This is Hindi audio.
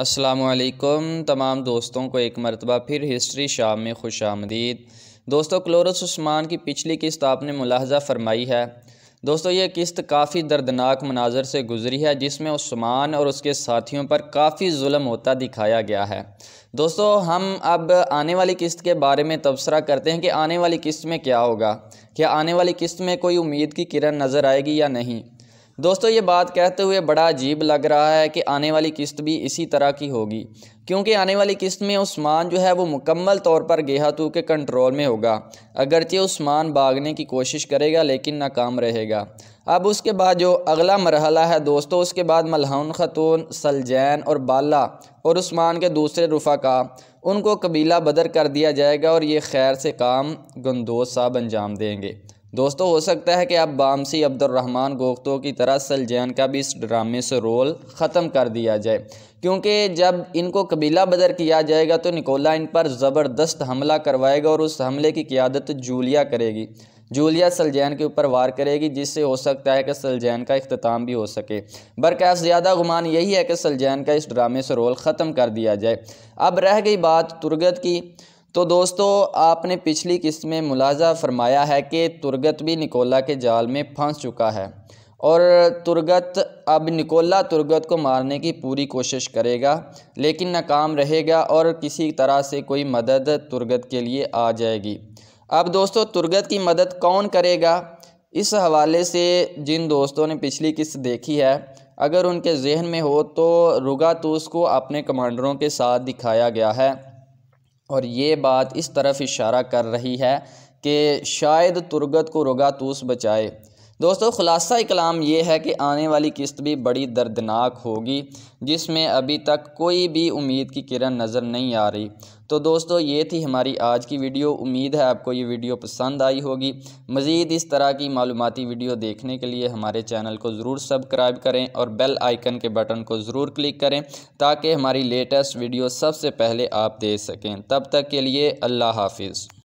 असलकम तमाम दोस्तों को एक मरतबा फिर हिस्ट्री शाम में खुश आमदीद दोस्तों क्लोरस उस्मान की पिछली किस्त आपने मुलाहजा फरमाई है दोस्तों ये किस्त काफ़ी दर्दनाक मनाजर से गुजरी है जिसमें उस्मान और उसके साथियों पर काफ़ी जुल्म होता दिखाया गया है दोस्तों हम अब आने वाली किस्त के बारे में तबसरा करते हैं कि आने वाली किस्त में क्या होगा क्या आने वाली किस्त में कोई उम्मीद की किरण नज़र आएगी या नहीं दोस्तों ये बात कहते हुए बड़ा अजीब लग रहा है कि आने वाली किस्त भी इसी तरह की होगी क्योंकि आने वाली किस्त में उस्मान जो है वो मुकम्मल तौर पर गेहातू के कंट्रोल में होगा अगरचे उस्मान भागने की कोशिश करेगा लेकिन नाकाम रहेगा अब उसके बाद जो अगला मरहला है दोस्तों उसके बाद मलहन ख़तून सलजैन और बाला और उस्मान के दूसरे रुफा का उनको कबीला बदर कर दिया जाएगा और ये खैर से काम गंदोज साहब अंजाम देंगे दोस्तों हो सकता है कि अब बामसी अब्दुलरहमान गोख्तों की तरह सलजैन का भी इस ड्रामे से रोल ख़त्म कर दिया जाए क्योंकि जब इनको कबीला बदर किया जाएगा तो निकोला इन पर ज़बरदस्त हमला करवाएगा और उस हमले की क्यादत जूलिया करेगी जूलिया सलजैन के ऊपर वार करेगी जिससे हो सकता है कि सलजैन का अख्ताम भी हो सके बरकैफ ज़्यादा गुमान यही है कि सलजैन का इस ड्रामे से रोल ख़त्म कर दिया जाए अब रह गई बात तुर्गत की तो दोस्तों आपने पिछली किस्त में मुलाजा फरमाया है कि तुर्गत भी निकोला के जाल में फंस चुका है और तुरगत अब निकोला तुर्गत को मारने की पूरी कोशिश करेगा लेकिन नाकाम रहेगा और किसी तरह से कोई मदद तुर्गत के लिए आ जाएगी अब दोस्तों तुरगत की मदद कौन करेगा इस हवाले से जिन दोस्तों ने पिछली किस्त देखी है अगर उनके जहन में हो तो रुगातूस को अपने कमांडरों के साथ दिखाया गया है और ये बात इस तरफ इशारा कर रही है कि शायद तुर्गत को तूस बचाए दोस्तों ख़ुलासा कलाम ये है कि आने वाली किस्त भी बड़ी दर्दनाक होगी जिसमें अभी तक कोई भी उम्मीद की किरण नज़र नहीं आ रही तो दोस्तों ये थी हमारी आज की वीडियो उम्मीद है आपको ये वीडियो पसंद आई होगी मज़ीद इस तरह की मालूमती वीडियो देखने के लिए हमारे चैनल को ज़रूर सब्सक्राइब करें और बेल आइकन के बटन को ज़रूर क्लिक करें ताकि हमारी लेटेस्ट वीडियो सबसे पहले आप देख सकें तब तक के लिए अल्लाह हाफिज़